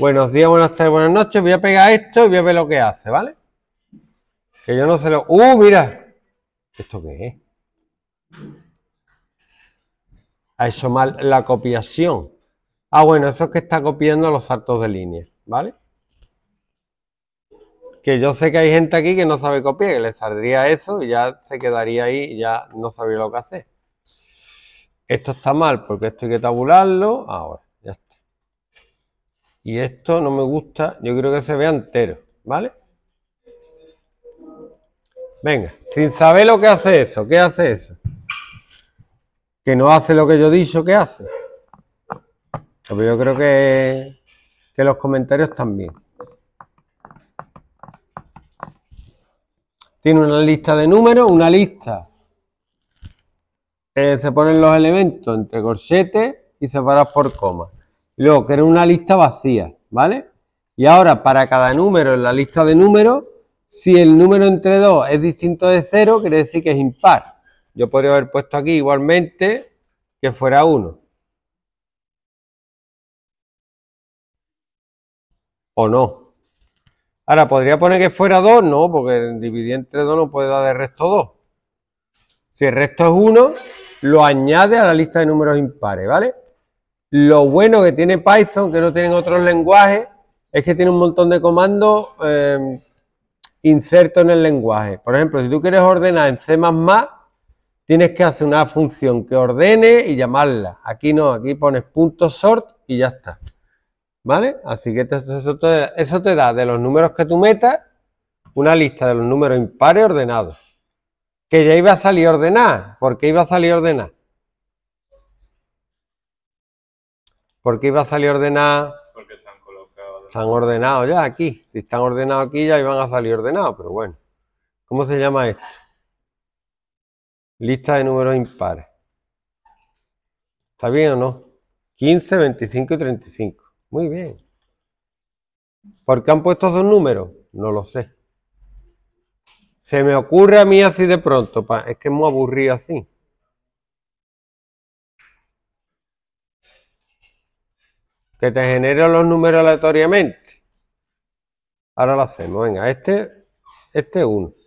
Buenos días, buenas tardes, buenas noches. Voy a pegar esto y voy a ver lo que hace, ¿vale? Que yo no se lo... ¡Uh, mira! ¿Esto qué es? Ha hecho mal la copiación. Ah, bueno, eso es que está copiando los saltos de línea, ¿vale? Que yo sé que hay gente aquí que no sabe copiar, que le saldría eso y ya se quedaría ahí y ya no sabría lo que hacer. Esto está mal porque esto hay que tabularlo ahora. Y esto no me gusta, yo creo que se vea entero, ¿vale? Venga, sin saber lo que hace eso, ¿qué hace eso? Que no hace lo que yo he dicho ¿qué hace. Pero pues yo creo que, que los comentarios también. Tiene una lista de números, una lista. se ponen los elementos entre corchetes y separados por comas. Luego, que una lista vacía, ¿vale? Y ahora, para cada número en la lista de números, si el número entre 2 es distinto de 0, quiere decir que es impar. Yo podría haber puesto aquí igualmente que fuera 1. O no. Ahora, ¿podría poner que fuera 2? No, porque dividir entre 2 no puede dar de resto 2. Si el resto es 1, lo añade a la lista de números impares, ¿vale? Lo bueno que tiene Python, que no tienen otros lenguajes, es que tiene un montón de comandos inserto em, insertos en el lenguaje. Por ejemplo, si tú quieres ordenar en C++, tienes que hacer una función que ordene y llamarla. Aquí no, aquí pones punto .sort y ya está. ¿Vale? Así que eso te, eso te da de los números que tú metas una lista de los números impares ordenados. Que ya iba a salir ordenada. ¿Por qué iba a salir ordenada? ¿Por qué iba a salir ordenada? Porque están colocados. Están ordenados ya aquí. Si están ordenados aquí ya iban a salir ordenados, pero bueno. ¿Cómo se llama esto? Lista de números impares. ¿Está bien o no? 15, 25 y 35. Muy bien. ¿Por qué han puesto esos números? No lo sé. Se me ocurre a mí así de pronto, pa, es que es muy aburrido así. que te genera los números aleatoriamente. Ahora lo hacemos, venga, este, este 1.